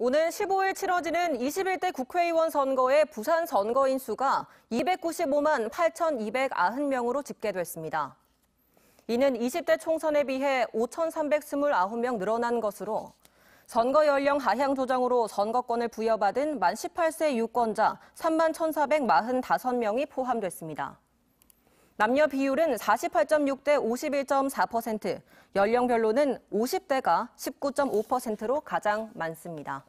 오늘 15일 치러지는 21대 국회의원 선거에 부산 선거인 수가 295만 8,290명으로 집계됐습니다. 이는 20대 총선에 비해 5,329명 늘어난 것으로 선거 연령 하향 조정으로 선거권을 부여받은 만 18세 유권자 3만 1,445명이 포함됐습니다. 남녀 비율은 48.6 대 51.4%, 연령별로는 50대가 19.5%로 가장 많습니다.